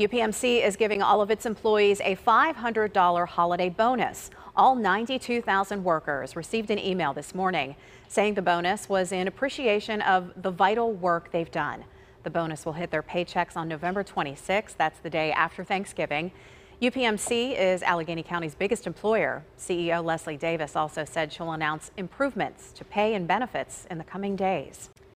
UPMC is giving all of its employees a $500 holiday bonus. All 92,000 workers received an email this morning saying the bonus was in appreciation of the vital work they've done. The bonus will hit their paychecks on November 26th. That's the day after Thanksgiving. UPMC is Allegheny County's biggest employer. CEO Leslie Davis also said she'll announce improvements to pay and benefits in the coming days.